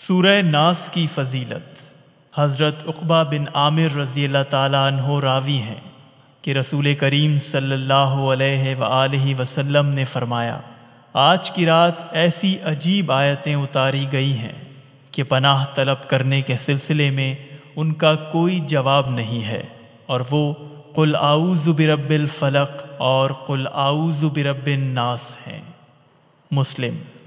सूरह नास की फजीलत हज़रत उकबा बिन आमिर रज़ी तहो रावी हैं कि रसूल करीम सल्लल्लाहु अलैहि वसल्लम ने फरमाया आज की रात ऐसी अजीब आयतें उतारी गई हैं कि पनाह तलब करने के सिलसिले में उनका कोई जवाब नहीं है और वो कुल आऊज़ुबिरबिल फ़लक और कुल आऊज़ुबिरबिन नास हैं मुस्लिम